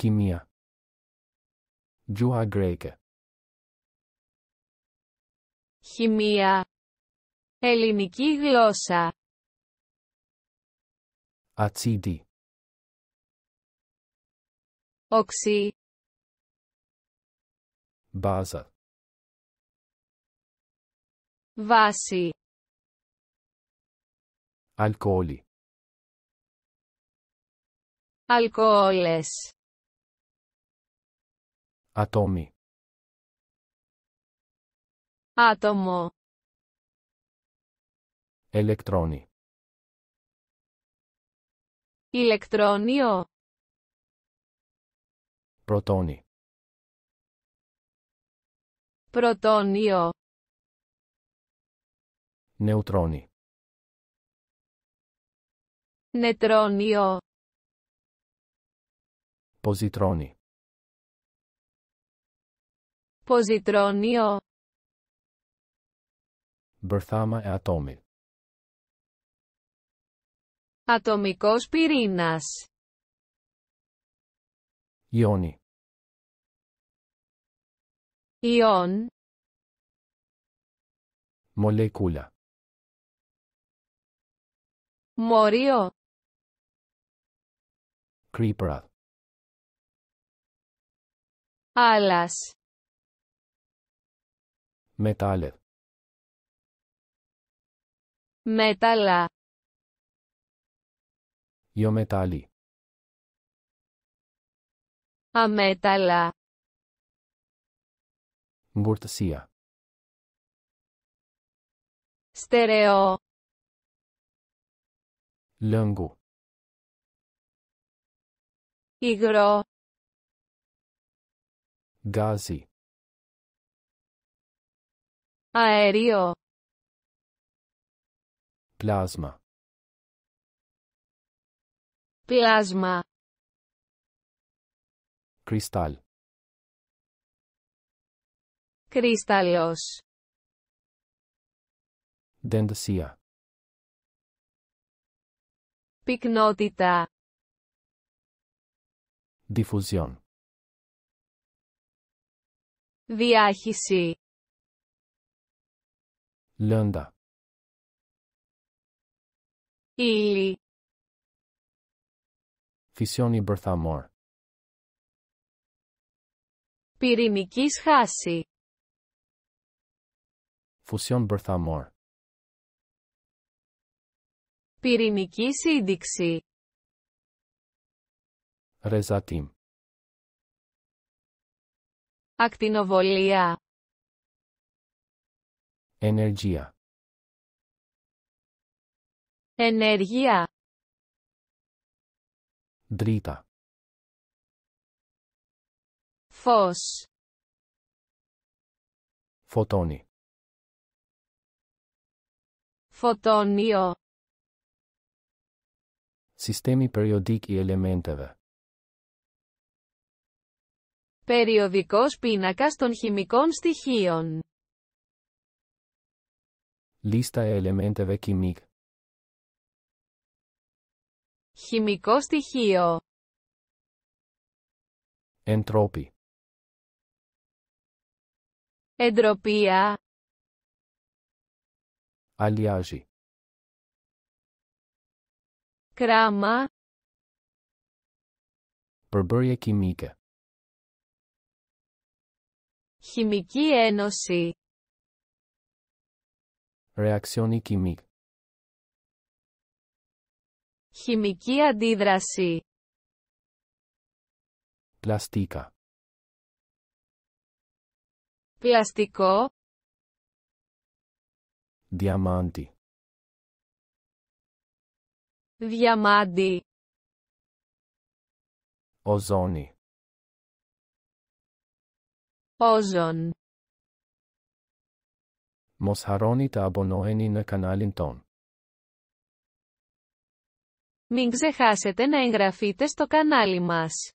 χημεία, Joa Χημεία. Ελληνική γλώσσα. Ατσίδι. Οξύ. Μπάζα. Βάση. Αλκοόλι. Αλκοόλες. Atomi. Atomo. Elettroni. Ηλεκτρόνιο. Πρωτόνι. Πρωτόνιο. Νεουτρόνι. Νετρόνιο. Ποζιτρόνι. Ποζιτρόνιο. μπερθάμα ε Ατομικός πυρήνας. Ιόνι. Ιόν. Μολεκούλα. μοριό, Κρύπρα. Άλλας. Μετάλλε. Μέταλλα. μετάλι Αμέταλλα. μπορτσία Στερεό. Λόγκου. Υγρό. Γκάζι αερίο, πλάσμα, πλάσμα, κρυστάλ, κρυστάλλος, δεντασία, πυκνότητα, difusión, διάχυση, Λέοντα. Ήλι. Φυσιώνει μπερθαμόρ. Πυρηνική σχάση. Φουσιών μπερθαμόρ. Πυρηνική σύνδεξη. Ρεζατίμ. Ακτινοβολία. Energia. Energia. δρίτα, Φως. Φωτόνι. Φωτόνιο. Sistemi περιοδικοί elementeve. Περιοδικός πίνακας των χημικών στοιχείων. Λίστα δε chimic. Χημικό στοιχείο. Εντρόπι. Εντροπία. Αλλιάζει. Κράμα. Περμπέρια κοιμίκα. Χημική ένωση. Reacționi Χημική αντίδραση. Πλαστίκα. Πλαστικό. Διαμάντι. Διαμάντι. οζόνι Όζον. Mos harroni të abonoheni në kanalin ton. Μην ξεχάσετε να εγγραφείτε στο κανάλι μας.